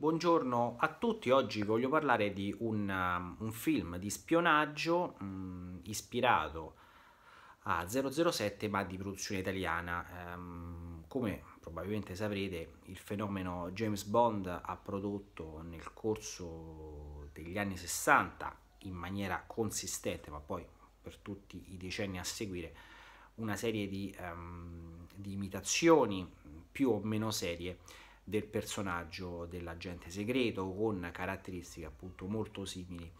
Buongiorno a tutti, oggi voglio parlare di un, um, un film di spionaggio um, ispirato a 007 ma di produzione italiana. Um, come probabilmente saprete il fenomeno James Bond ha prodotto nel corso degli anni 60 in maniera consistente ma poi per tutti i decenni a seguire una serie di, ehm, di imitazioni mm, più o meno serie del personaggio dell'agente segreto con caratteristiche appunto molto simili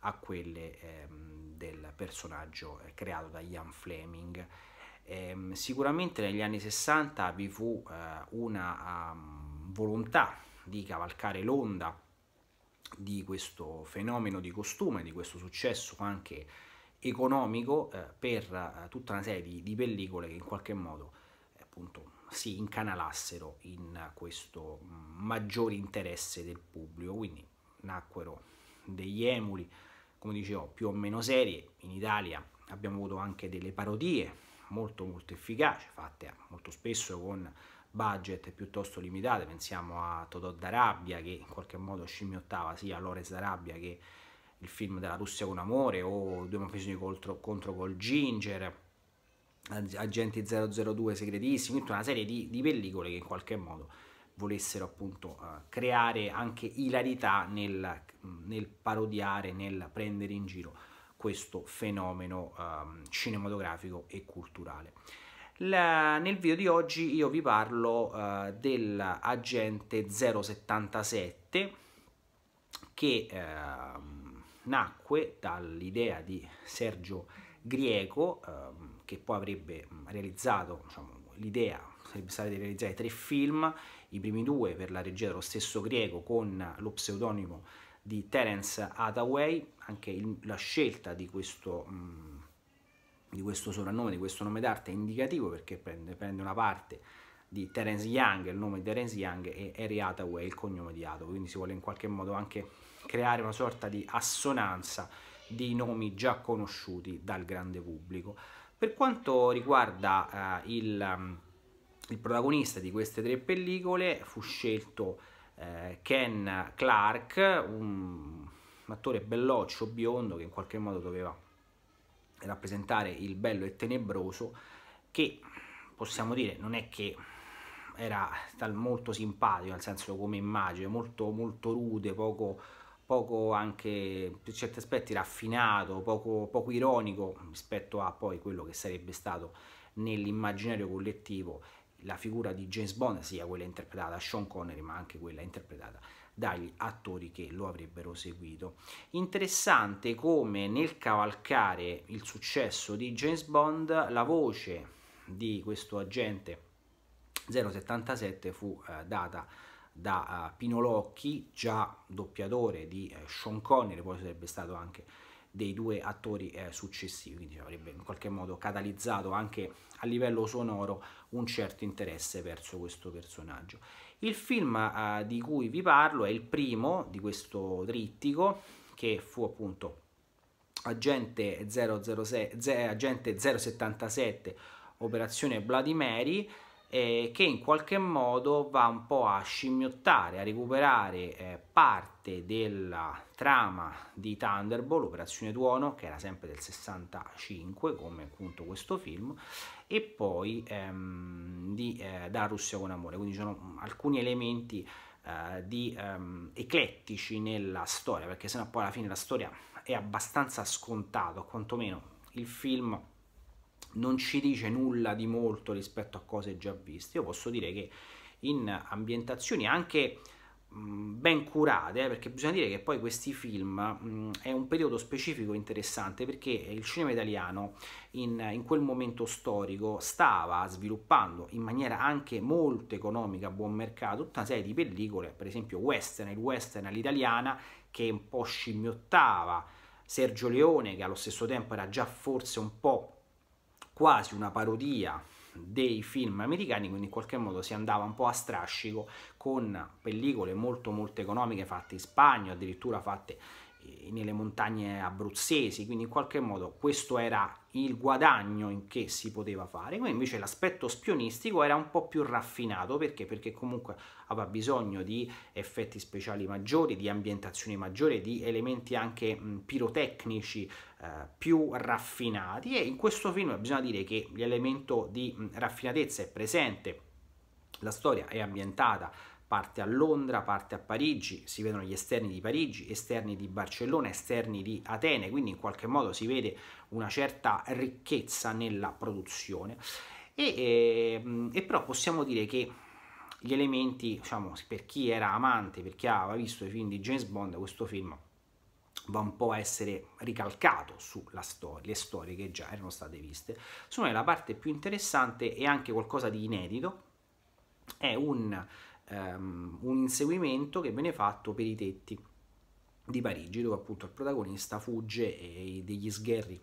a quelle ehm, del personaggio eh, creato da Ian Fleming. Ehm, sicuramente negli anni 60 vi fu eh, una um, volontà di cavalcare l'onda di questo fenomeno di costume, di questo successo anche economico eh, per eh, tutta una serie di, di pellicole che in qualche modo appunto si incanalassero in questo maggiore interesse del pubblico. Quindi nacquero degli emuli, come dicevo, più o meno serie. In Italia abbiamo avuto anche delle parodie molto molto efficaci, fatte molto spesso con budget piuttosto limitate, pensiamo a Totò d'Arabia che in qualche modo scimmiottava sia Lores d'Arabia che il film della Russia con amore o Due mafiosi contro, contro col Ginger, Agenti 002 segretissimi, tutta una serie di, di pellicole che in qualche modo volessero appunto uh, creare anche ilarità nel, nel, parodiare, nel prendere in giro questo fenomeno um, cinematografico e culturale. La, nel video di oggi io vi parlo uh, dell'agente 077 che uh, nacque dall'idea di Sergio greco ehm, che poi avrebbe mm, realizzato, diciamo, l'idea sarebbe stata di realizzare tre film, i primi due per la regia dello stesso greco con lo pseudonimo di Terence Hathaway, anche il, la scelta di questo, mh, mm, di questo soprannome, di questo nome d'arte è indicativo perché prende, prende una parte di Terence Young, il nome di Terence Young e Harry Hathaway, il cognome di Hathaway, quindi si vuole in qualche modo anche creare una sorta di assonanza di nomi già conosciuti dal grande pubblico. Per quanto riguarda eh, il, mm, il, protagonista di queste tre pellicole, fu scelto eh, Ken Clark, un, attore belloccio, biondo, che in qualche modo doveva rappresentare il bello e tenebroso, che possiamo dire non è che era molto simpatico, nel senso come immagine, molto, molto rude, poco poco anche per certi aspetti raffinato, poco, poco ironico rispetto a poi quello che sarebbe stato nell'immaginario collettivo la figura di James Bond, sia quella interpretata da Sean Connery, ma anche quella interpretata dagli attori che lo avrebbero seguito. Interessante come nel cavalcare il successo di James Bond, la voce di questo agente 077 fu eh, data da uh, eh, Pinolocchi, già doppiatore di eh, Sean Connery, poi sarebbe stato anche dei due attori eh, successivi, quindi avrebbe in qualche modo catalizzato anche a livello sonoro un certo interesse verso questo personaggio. Il film eh, di cui vi parlo è il primo di questo trittico che fu appunto Agente, 006, agente 077 Operazione Bloody Mary eh, che in qualche modo va un po' a scimmiottare, a recuperare eh, parte della trama di Thunderbolt, Operazione Tuono, che era sempre del 65 come appunto questo film, e poi ehm, di eh, Da Russia con Amore, quindi ci sono mm, alcuni elementi eh, di, ehm, eclettici nella storia, perché sennò poi alla fine la storia è abbastanza scontata, quantomeno il film non ci dice nulla di molto rispetto a cose già viste. Io posso dire che in ambientazioni anche mm, ben curate, eh, perché bisogna dire che poi questi film mh, mm, è un periodo specifico interessante perché il cinema italiano in, in, quel momento storico stava sviluppando in maniera anche molto economica, a buon mercato, tutta una serie di pellicole, per esempio western, il western all'italiana che un po' scimmiottava Sergio Leone che allo stesso tempo era già forse un po' quasi una parodia dei film americani, quindi in qualche modo si andava un po' a strascico con pellicole molto molto economiche fatte in Spagna, addirittura fatte eh, nelle montagne abruzzesi, quindi in qualche modo questo era il guadagno che si poteva fare, Poi invece l'aspetto spionistico era un po' più raffinato perché? perché comunque aveva bisogno di effetti speciali maggiori, di ambientazioni maggiori, di elementi anche pirotecnici eh, più raffinati e in questo film bisogna dire che l'elemento di raffinatezza è presente, la storia è ambientata parte a Londra, parte a Parigi, si vedono gli esterni di Parigi, esterni di Barcellona, esterni di Atene, quindi in qualche modo si vede una certa ricchezza nella produzione. E, e, ehm, e però possiamo dire che gli elementi, diciamo, per chi era amante, per chi aveva visto i film di James Bond, questo film va un po' a essere ricalcato sulle stor- storie che già erano state viste. Secondo me la parte più interessante e anche qualcosa di inedito è un um, un inseguimento che viene fatto per i tetti di Parigi, dove appunto il protagonista fugge e degli sgherri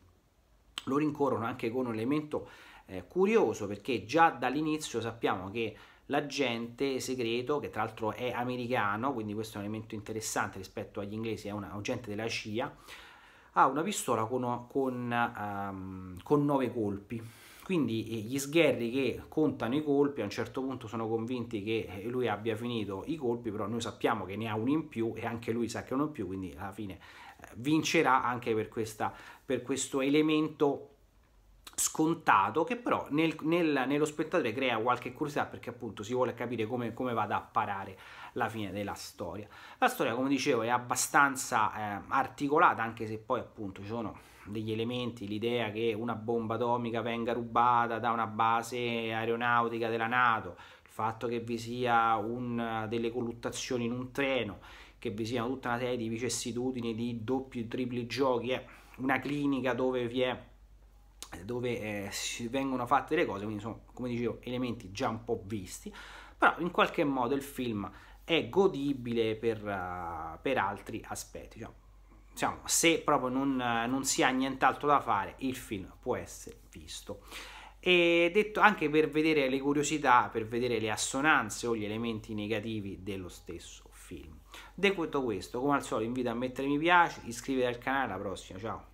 lo rincorrono anche con un elemento eh, curioso perché già dall'inizio sappiamo che l'agente segreto, che tra l'altro è americano, quindi questo è un elemento interessante rispetto agli inglesi, è un agente della CIA, ha una pistola con, con, um, con nove colpi quindi eh, gli sgherri che contano i colpi a un certo punto sono convinti che eh, lui abbia finito i colpi, però noi sappiamo che ne ha uno in più e anche lui sa che uno in più, quindi alla fine eh, vincerà anche per, questa, per questo elemento scontato che però nel, nel, nello spettatore crea qualche curiosità perché appunto si vuole capire come, come vada a parare la fine della storia. La storia come dicevo è abbastanza eh, articolata anche se poi appunto ci sono degli elementi, l'idea che una bomba atomica venga rubata da una base aeronautica della Nato, il fatto che vi sia un, delle colluttazioni in un treno, che vi siano tutta una serie di vicissitudini di doppi e tripli giochi, è una clinica dove vi è dove eh, vengono fatte le cose, quindi sono, come dicevo, elementi già un po' visti, però in qualche modo il film è godibile per, uh, per altri aspetti. Diciamo diciamo, se proprio non, non si ha nient'altro da fare, il film può essere visto. E detto anche per vedere le curiosità, per vedere le assonanze o gli elementi negativi dello stesso film. Detto questo, come al solito, invito a mettere mi piace, iscrivervi al canale, alla prossima, ciao!